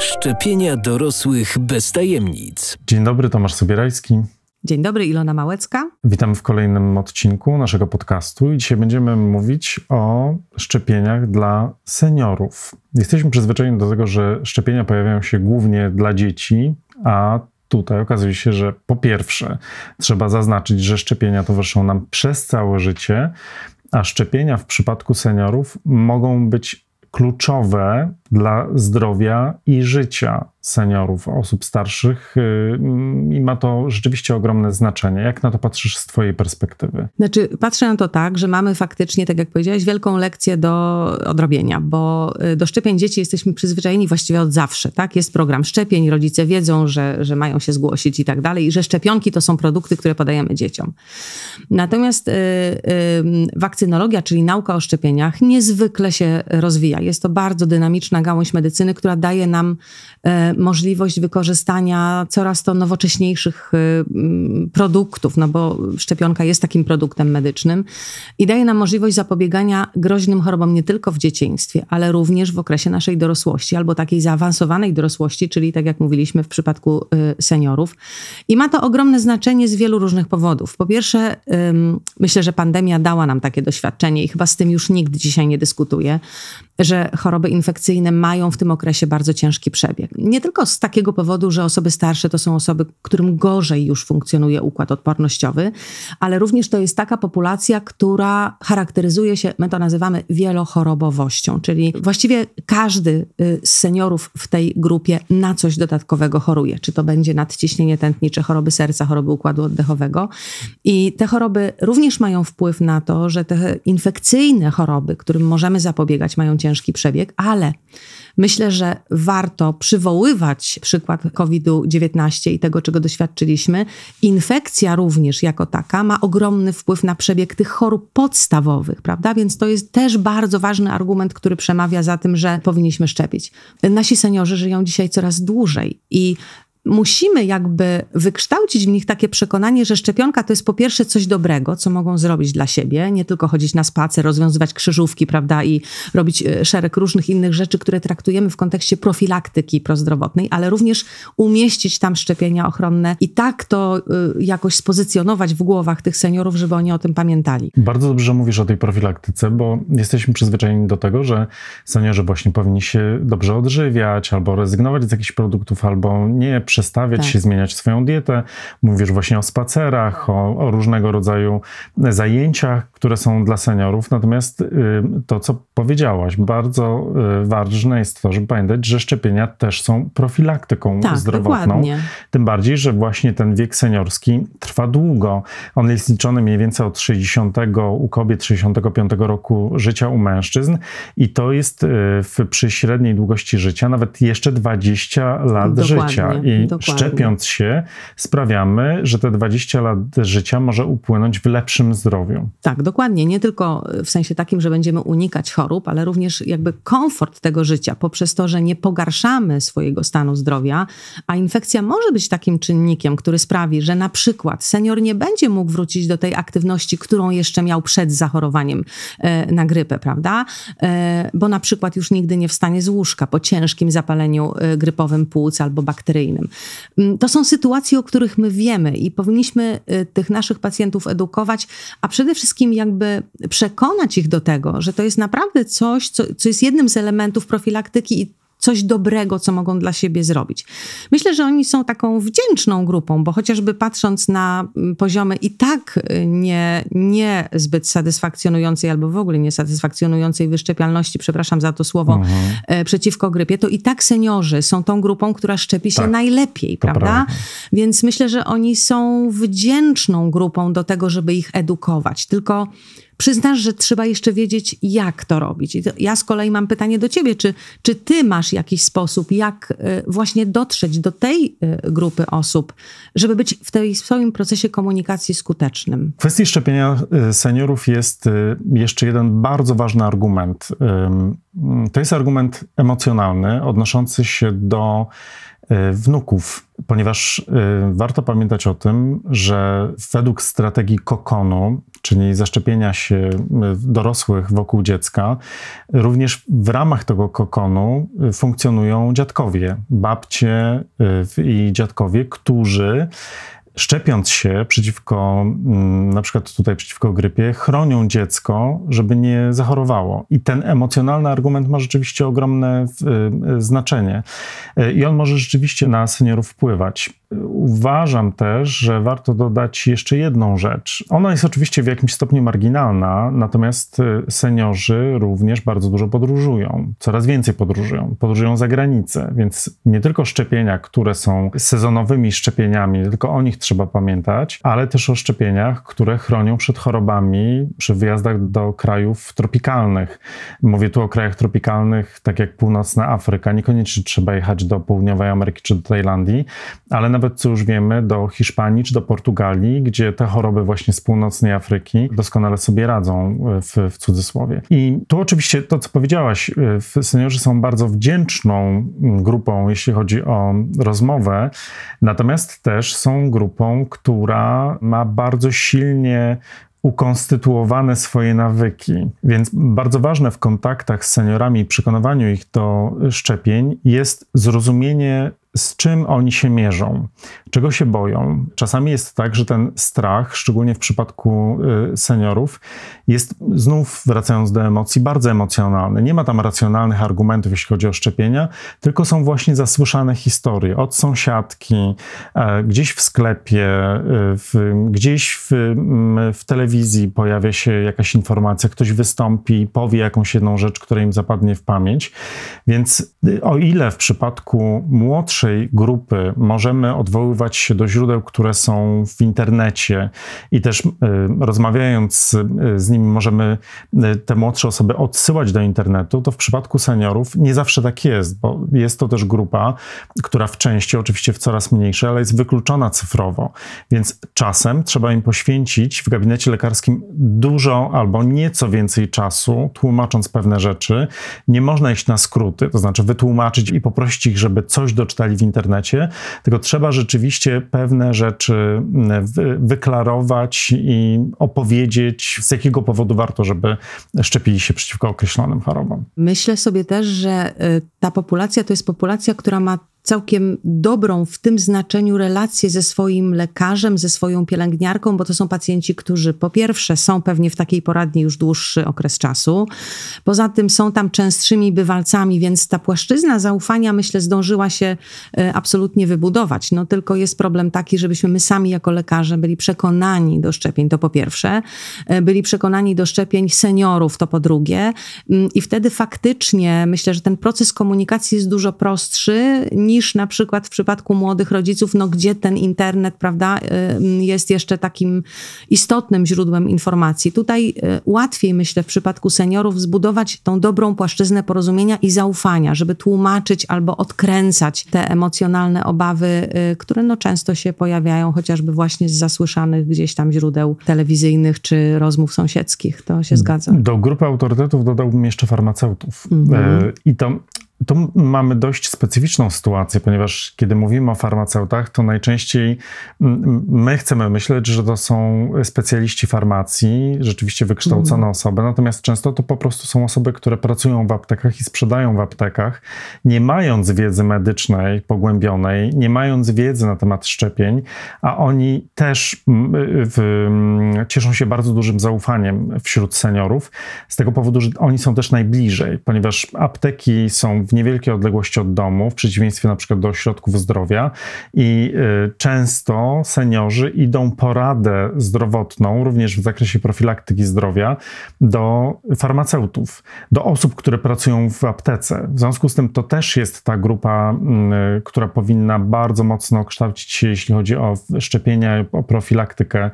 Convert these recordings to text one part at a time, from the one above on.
Szczepienia dorosłych bez tajemnic. Dzień dobry, Tomasz Sobierajski. Dzień dobry, Ilona Małecka. Witamy w kolejnym odcinku naszego podcastu i dzisiaj będziemy mówić o szczepieniach dla seniorów. Jesteśmy przyzwyczajeni do tego, że szczepienia pojawiają się głównie dla dzieci, a tutaj okazuje się, że po pierwsze trzeba zaznaczyć, że szczepienia towarzyszą nam przez całe życie, a szczepienia w przypadku seniorów mogą być kluczowe dla zdrowia i życia seniorów, osób starszych y, i ma to rzeczywiście ogromne znaczenie. Jak na to patrzysz z Twojej perspektywy? Znaczy, patrzę na to tak, że mamy faktycznie, tak jak powiedziałeś, wielką lekcję do odrobienia, bo y, do szczepień dzieci jesteśmy przyzwyczajeni właściwie od zawsze. Tak? Jest program szczepień, rodzice wiedzą, że, że mają się zgłosić i tak dalej, i że szczepionki to są produkty, które podajemy dzieciom. Natomiast yy, wakcynologia, czyli nauka o szczepieniach, niezwykle się rozwija. Jest to bardzo dynamiczna gałąź medycyny, która daje nam możliwość wykorzystania coraz to nowocześniejszych y, mm, produktów, no bo szczepionka jest takim produktem medycznym i daje nam możliwość zapobiegania groźnym chorobom nie tylko w dzieciństwie, ale również w okresie naszej dorosłości albo takiej zaawansowanej dorosłości, czyli tak jak mówiliśmy w przypadku y, seniorów. I ma to ogromne znaczenie z wielu różnych powodów. Po pierwsze, myślę, że pandemia dała nam takie doświadczenie i chyba z tym już nikt dzisiaj nie dyskutuje że choroby infekcyjne mają w tym okresie bardzo ciężki przebieg. Nie tylko z takiego powodu, że osoby starsze to są osoby, którym gorzej już funkcjonuje układ odpornościowy, ale również to jest taka populacja, która charakteryzuje się, my to nazywamy wielochorobowością, czyli właściwie każdy y, z seniorów w tej grupie na coś dodatkowego choruje, czy to będzie nadciśnienie tętnicze, choroby serca, choroby układu oddechowego. I te choroby również mają wpływ na to, że te infekcyjne choroby, którym możemy zapobiegać, mają ciężkie ciężki przebieg, ale myślę, że warto przywoływać przykład COVID-19 i tego, czego doświadczyliśmy. Infekcja również jako taka ma ogromny wpływ na przebieg tych chorób podstawowych, prawda? Więc to jest też bardzo ważny argument, który przemawia za tym, że powinniśmy szczepić. Nasi seniorzy żyją dzisiaj coraz dłużej i musimy jakby wykształcić w nich takie przekonanie, że szczepionka to jest po pierwsze coś dobrego, co mogą zrobić dla siebie, nie tylko chodzić na spacer, rozwiązywać krzyżówki, prawda, i robić e, szereg różnych innych rzeczy, które traktujemy w kontekście profilaktyki prozdrowotnej, ale również umieścić tam szczepienia ochronne i tak to y, jakoś spozycjonować w głowach tych seniorów, żeby oni o tym pamiętali. Bardzo dobrze mówisz o tej profilaktyce, bo jesteśmy przyzwyczajeni do tego, że seniorzy właśnie powinni się dobrze odżywiać albo rezygnować z jakichś produktów, albo nie przy przestawiać tak. się, zmieniać swoją dietę. Mówisz właśnie o spacerach, o, o, różnego rodzaju zajęciach, które są dla seniorów. Natomiast y, to, co powiedziałaś, bardzo y, ważne jest to, żeby pamiętać, że szczepienia też są profilaktyką tak, zdrowotną. Dokładnie. Tym bardziej, że właśnie ten wiek seniorski trwa długo. On jest liczony mniej więcej od 60 u kobiet, 65 roku życia u mężczyzn i to jest y, w, przy średniej długości życia nawet jeszcze 20 lat Dokładnie. życia. I Dokładnie. szczepiąc się, sprawiamy, że te 20 lat życia może upłynąć w lepszym zdrowiu. Tak, dokładnie. Nie tylko w sensie takim, że będziemy unikać chorób, ale również jakby komfort tego życia poprzez to, że nie pogarszamy swojego stanu zdrowia, a infekcja może być takim czynnikiem, który sprawi, że na przykład senior nie będzie mógł wrócić do tej aktywności, którą jeszcze miał przed zachorowaniem e, na grypę, prawda? E, bo na przykład już nigdy nie wstanie z łóżka po ciężkim zapaleniu e, grypowym płuc albo bakteryjnym. Mm, to są sytuacje, o których my wiemy i powinniśmy y, tych naszych pacjentów edukować, a przede wszystkim jakby przekonać ich do tego, że to jest naprawdę coś, co, co jest jednym z elementów profilaktyki i coś dobrego, co mogą dla siebie zrobić. Myślę, że oni są taką wdzięczną grupą, bo chociażby patrząc na mm, poziomy i tak y, nie, nie zbyt satysfakcjonującej albo w ogóle niesatysfakcjonującej wyszczepialności, przepraszam za to słowo, mhm. E, przeciwko grypie, to i tak seniorzy są tą grupą, która szczepi się tak, najlepiej, prawda? prawda? Więc myślę, że oni są wdzięczną grupą do tego, żeby ich edukować. Tylko Przyznasz, że trzeba jeszcze wiedzieć, jak to robić. I to, ja z kolei mam pytanie do ciebie, czy, czy ty masz jakiś sposób, jak e, właśnie dotrzeć do tej e, grupy osób, żeby być w tej swoim procesie komunikacji skutecznym? W kwestii szczepienia e, seniorów jest jeszcze jeden bardzo ważny argument. To jest argument emocjonalny, odnoszący się do wnuków, ponieważ warto pamiętać o tym, że według strategii kokonu, czyli zaszczepienia się dorosłych wokół dziecka, również w ramach tego kokonu y, funkcjonują dziadkowie, babcie y, i dziadkowie, którzy szczepiąc się przeciwko, mm, na przykład tutaj przeciwko grypie, chronią dziecko, żeby nie zachorowało. I ten emocjonalny argument ma rzeczywiście ogromne e, znaczenie. E, I on może rzeczywiście na seniorów wpływać. Uważam też, że warto dodać jeszcze jedną rzecz. Ona jest oczywiście w jakimś stopniu marginalna, natomiast e, seniorzy również bardzo dużo podróżują, coraz więcej podróżują, podróżują za granicę, więc nie tylko szczepienia, które są sezonowymi szczepieniami, tylko o nich trzeba pamiętać, ale też o szczepieniach, które chronią przed chorobami przy wyjazdach do krajów tropikalnych. Mówię tu o krajach tropikalnych, tak jak północna Afryka. Niekoniecznie trzeba jechać do południowej Ameryki czy do Tajlandii, ale nawet co już wiemy, do Hiszpanii czy do Portugalii, gdzie te choroby właśnie z północnej Afryki doskonale sobie radzą e, w, w cudzysłowie. I tu oczywiście to, co powiedziałaś, e, seniorzy są bardzo wdzięczną mm, grupą, jeśli chodzi o rozmowę, natomiast też są grupy, grupą, która ma bardzo silnie ukonstytuowane swoje nawyki. Więc bardzo ważne w kontaktach z seniorami i przekonywaniu ich do szczepień jest zrozumienie z czym oni się mierzą, czego się boją. Czasami jest tak, że ten strach, szczególnie w przypadku y, seniorów, jest znów, wracając do emocji, bardzo emocjonalny. Nie ma tam racjonalnych argumentów, jeśli chodzi o szczepienia, tylko są właśnie zasłyszane historie od sąsiadki, e, gdzieś w sklepie, e, w, gdzieś w, mm, w telewizji pojawia się jakaś informacja, ktoś wystąpi i powie jakąś jedną rzecz, która im zapadnie w pamięć. Więc y, o ile w przypadku młodszych, naszej grupy, możemy odwoływać się do źródeł, które są w internecie i też e, rozmawiając e, z nimi możemy e, te młodsze osoby odsyłać do internetu, to w przypadku seniorów nie zawsze tak jest, bo jest to też grupa, która w części, oczywiście w coraz mniejszej, ale jest wykluczona cyfrowo, więc czasem trzeba im poświęcić w gabinecie lekarskim dużo albo nieco więcej czasu, tłumacząc pewne rzeczy. Nie można iść na skróty, to znaczy wytłumaczyć i poprosić ich, żeby coś doczytali w internecie, tylko trzeba rzeczywiście pewne rzeczy mm, wyklarować i opowiedzieć, z jakiego powodu warto, żeby szczepili się przeciwko określonym chorobom. Myślę sobie też, że y, ta populacja to jest populacja, która ma całkiem dobrą w tym znaczeniu relację ze swoim lekarzem, ze swoją pielęgniarką, bo to są pacjenci, którzy po pierwsze są pewnie w takiej poradni już dłuższy okres czasu, poza tym są tam częstszymi bywalcami, więc ta płaszczyzna zaufania, myślę, zdążyła się e, absolutnie wybudować. No tylko jest problem taki, żebyśmy my sami jako lekarze byli przekonani do szczepień, to po pierwsze, e, byli przekonani do szczepień seniorów, to po drugie mm, i wtedy faktycznie myślę, że ten proces komunikacji jest dużo prostszy niż niż na przykład w przypadku młodych rodziców, no gdzie ten internet, prawda, jest jeszcze takim istotnym źródłem informacji. Tutaj y, łatwiej, myślę, w przypadku seniorów zbudować tą dobrą płaszczyznę porozumienia i zaufania, żeby tłumaczyć albo odkręcać te emocjonalne obawy, y, które no często się pojawiają, chociażby właśnie z zasłyszanych gdzieś tam źródeł telewizyjnych czy rozmów sąsiedzkich. To się mm. zgadza. Do grupy autorytetów dodałbym jeszcze farmaceutów. Mhm. E, I to. Tu mamy dość specyficzną sytuację, ponieważ kiedy mówimy o farmaceutach, to najczęściej my chcemy myśleć, że to są specjaliści farmacji, rzeczywiście wykształcone mm. osoby, natomiast często to po prostu są osoby, które pracują w aptekach i sprzedają w aptekach, nie mając wiedzy medycznej pogłębionej, nie mając wiedzy na temat szczepień, a oni też w, cieszą się bardzo dużym zaufaniem wśród seniorów, z tego powodu, że oni są też najbliżej, ponieważ apteki są w niewielkiej odległości od domu, w przeciwieństwie na przykład do ośrodków zdrowia i y, często seniorzy idą poradę zdrowotną, również w zakresie profilaktyki zdrowia, do farmaceutów, do osób, które pracują w aptece. W związku z tym to też jest ta grupa, mm, y, która powinna bardzo mocno kształcić się, jeśli chodzi o szczepienia, o profilaktykę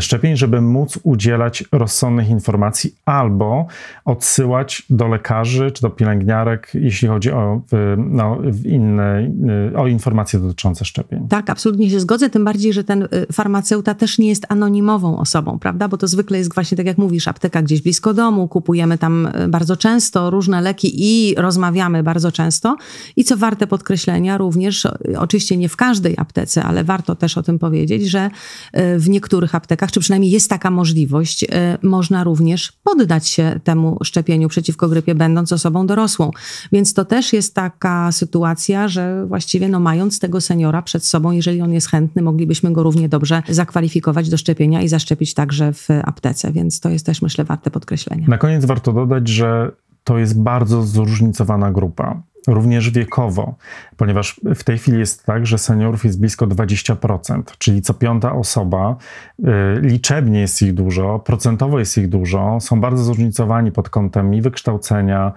szczepień, żeby móc udzielać rozsądnych informacji albo odsyłać do lekarzy czy do pielęgniarek, jeśli chodzi o, no, inne, y, o informacje dotyczące szczepień. Tak, absolutnie się zgodzę, tym bardziej, że ten y, farmaceuta też nie jest anonimową osobą, prawda? Bo to zwykle jest właśnie, tak jak mówisz, apteka gdzieś blisko domu, kupujemy tam y, bardzo często różne leki i rozmawiamy bardzo często. I co warte podkreślenia, również, oczywiście nie w każdej aptece, ale warto też o tym powiedzieć, że w niektórych aptekach, czy przynajmniej jest taka możliwość, można również poddać się temu szczepieniu przeciwko grypie, będąc osobą dorosłą. Więc to to też jest taka sytuacja, że właściwie no, mając tego seniora przed sobą, jeżeli on jest chętny, moglibyśmy go równie dobrze zakwalifikować do szczepienia i zaszczepić także w aptece, więc to jest też myślę warte podkreślenia. Na koniec warto dodać, że to jest bardzo zróżnicowana grupa również wiekowo, ponieważ w tej chwili jest tak, że seniorów jest blisko 20%, czyli co piąta osoba, y, liczebnie jest ich dużo, procentowo jest ich dużo, są bardzo zróżnicowani pod kątem i wykształcenia,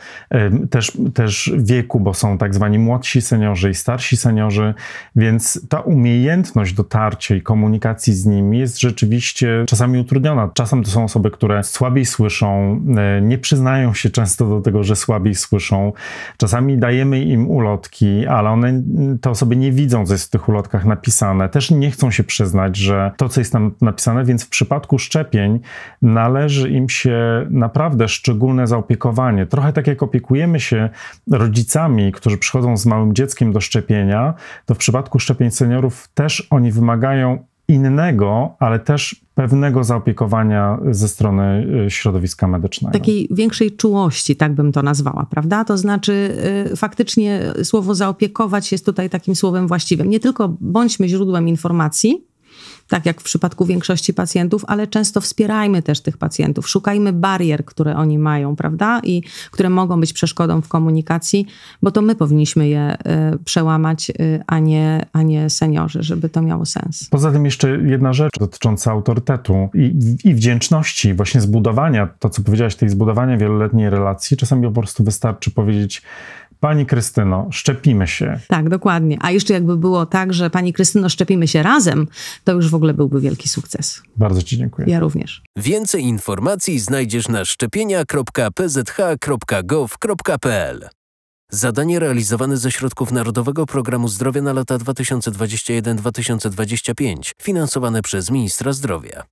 też, też wieku, bo są tak zwani młodsi seniorzy i starsi seniorzy, więc ta umiejętność dotarcia i komunikacji z nimi jest rzeczywiście czasami utrudniona. Czasem to są osoby, które słabiej słyszą, y, nie przyznają się często do tego, że słabiej słyszą, czasami dają dajemy im ulotki, ale one, te osoby nie widzą, co jest w tych ulotkach napisane. Też nie chcą się przyznać, że to, co jest tam napisane, więc w przypadku szczepień należy im się naprawdę szczególne zaopiekowanie. Trochę tak jak opiekujemy się rodzicami, którzy przychodzą z małym dzieckiem do szczepienia, to w przypadku szczepień seniorów też oni wymagają innego, ale też pewnego zaopiekowania ze strony y, środowiska medycznego. Takiej większej czułości, tak bym to nazwała, prawda? To znaczy y, faktycznie słowo zaopiekować jest tutaj takim słowem właściwym. Nie tylko bądźmy źródłem informacji, tak jak w przypadku większości pacjentów, ale często wspierajmy też tych pacjentów, szukajmy barier, które oni mają, prawda, i które mogą być przeszkodą w komunikacji, bo to my powinniśmy je y, przełamać, y, a, nie, a nie seniorzy, żeby to miało sens. Poza tym jeszcze jedna rzecz dotycząca autorytetu i, i wdzięczności, właśnie zbudowania, to co powiedziałaś, tej zbudowania wieloletniej relacji, czasami po prostu wystarczy powiedzieć, Pani Krystyno, szczepimy się. Tak, dokładnie. A jeszcze jakby było tak, że Pani Krystyno, szczepimy się razem, to już w ogóle byłby wielki sukces. Bardzo Ci dziękuję. Ja również. Więcej informacji znajdziesz na szczepienia.pzh.gov.pl. Zadanie realizowane ze środków Narodowego Programu Zdrowia na lata 2021-2025, finansowane przez Ministra Zdrowia.